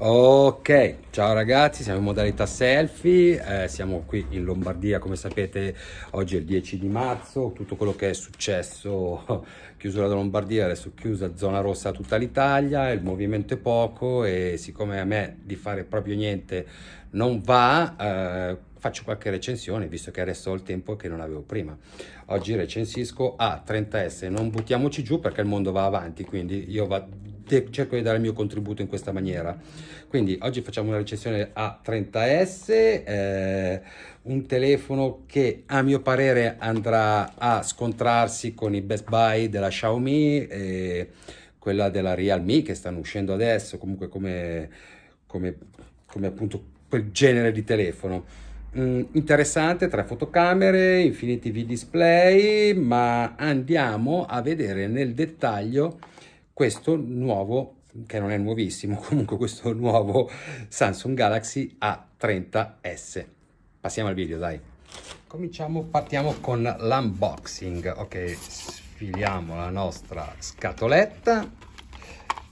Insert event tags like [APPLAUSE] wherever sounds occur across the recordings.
Ok, ciao ragazzi, siamo in modalità selfie, eh, siamo qui in Lombardia, come sapete oggi è il 10 di marzo, tutto quello che è successo, [LAUGHS] chiusura della Lombardia, adesso chiusa zona rossa tutta l'Italia, il movimento è poco e siccome a me di fare proprio niente non va, eh, faccio qualche recensione visto che adesso ho il tempo che non avevo prima. Oggi recensisco a 30S, non buttiamoci giù perché il mondo va avanti, quindi io vado cerco di dare il mio contributo in questa maniera. Quindi oggi facciamo una recensione a 30S, eh, un telefono che a mio parere andrà a scontrarsi con i Best Buy della Xiaomi e eh, quella della Realme che stanno uscendo adesso, comunque come, come, come appunto quel genere di telefono. Mm, interessante, tre fotocamere, infiniti V display, ma andiamo a vedere nel dettaglio questo nuovo che non è nuovissimo, [LAUGHS] comunque questo nuovo Samsung Galaxy A30s. Passiamo al video, dai. Cominciamo, partiamo con l'unboxing. Ok, sfiliamo la nostra scatoletta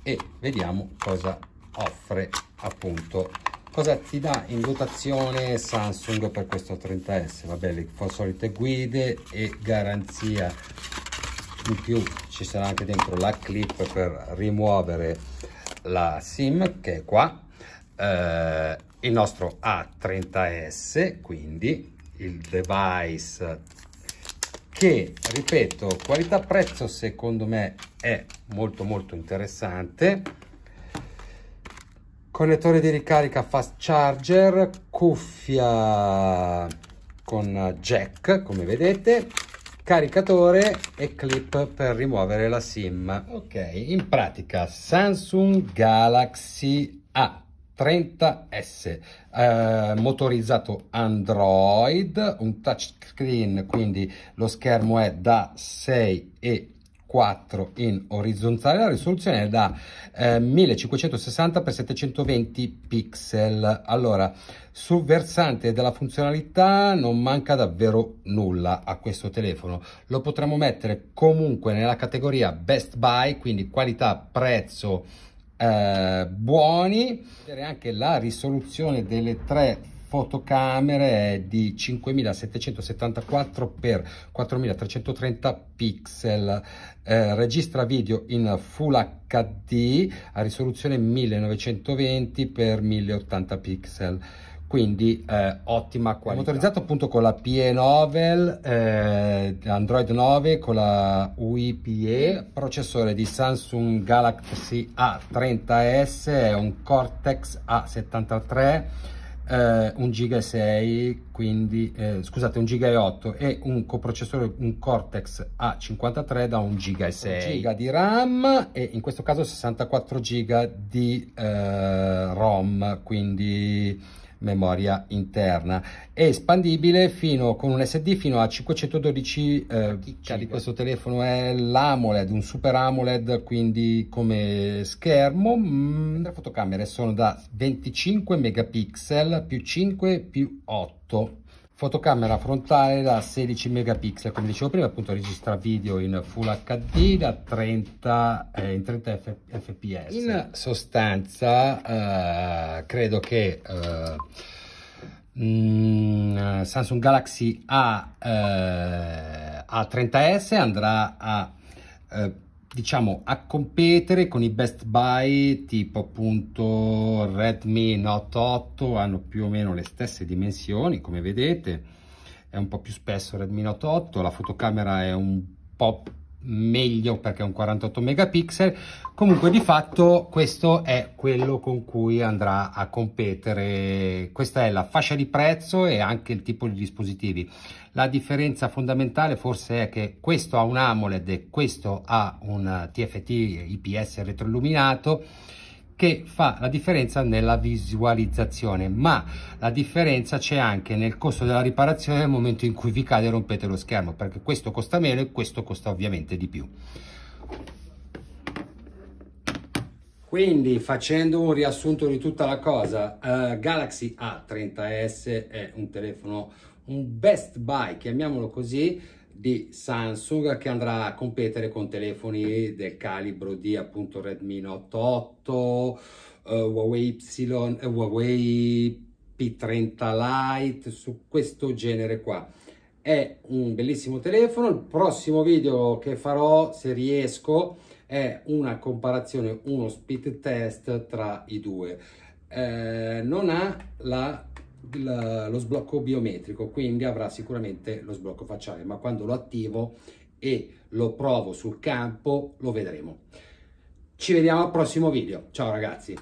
e vediamo cosa offre appunto. Cosa ti dà in dotazione Samsung per questo 30S? Vabbè, le solite guide e garanzia in più ci sarà anche dentro la clip per rimuovere la sim che è qua eh, il nostro A30S quindi il device che ripeto qualità prezzo secondo me è molto molto interessante connettore di ricarica fast charger cuffia con jack come vedete caricatore e clip per rimuovere la sim ok in pratica samsung galaxy a 30S, eh, motorizzato Android, un touchscreen, quindi lo schermo è da 6 6,1 4 in orizzontale, la risoluzione è da eh, 1560x720 pixel. Allora, sul versante della funzionalità non manca davvero nulla a questo telefono. Lo potremmo mettere comunque nella categoria Best Buy, quindi qualità, prezzo eh, buoni. Vedere anche la risoluzione delle tre fotocamere è di 5774 x 4330 pixel, eh, registra video in Full HD a risoluzione 1920 x 1080 pixel quindi eh, ottima qualità. È motorizzato appunto con la PE Novel, eh, Android 9 con la UIPE, processore di Samsung Galaxy A30S, è un Cortex A73 eh, un giga e 6 quindi eh, scusate un giga e 8 e un coprocessore un cortex a53 da un giga e 6 giga di ram e in questo caso 64 giga di eh, rom quindi memoria interna. È espandibile fino, con un SD fino a 512 eh, di questo telefono è l'AMOLED, un super AMOLED quindi come schermo. Mm, le fotocamere sono da 25 megapixel più 5 più 8 fotocamera frontale da 16 megapixel come dicevo prima appunto registra video in full hd da 30 eh, in 30 fps in sostanza eh, credo che eh, mm, Samsung Galaxy A, eh, A30S andrà a eh, diciamo a competere con i best buy tipo appunto Redmi Note 8 hanno più o meno le stesse dimensioni come vedete è un po' più spesso Redmi Note 8 la fotocamera è un po' meglio perché è un 48 megapixel comunque di fatto questo è quello con cui andrà a competere questa è la fascia di prezzo e anche il tipo di dispositivi la differenza fondamentale forse è che questo ha un AMOLED e questo ha un TFT IPS retroilluminato che fa la differenza nella visualizzazione ma la differenza c'è anche nel costo della riparazione nel momento in cui vi cade e rompete lo schermo perché questo costa meno e questo costa ovviamente di più quindi facendo un riassunto di tutta la cosa uh, Galaxy A30s è un telefono un best buy chiamiamolo così di Samsung che andrà a competere con telefoni del calibro di appunto Redmi Note 8, uh, eh, Huawei, y, uh, eh, Huawei P30 Lite, su questo genere qua. È un bellissimo telefono, il prossimo video che farò se riesco è una comparazione, uno speed test tra i due. Eh, non ha la lo sblocco biometrico, quindi avrà sicuramente lo sblocco facciale, ma quando lo attivo e lo provo sul campo lo vedremo. Ci vediamo al prossimo video, ciao ragazzi!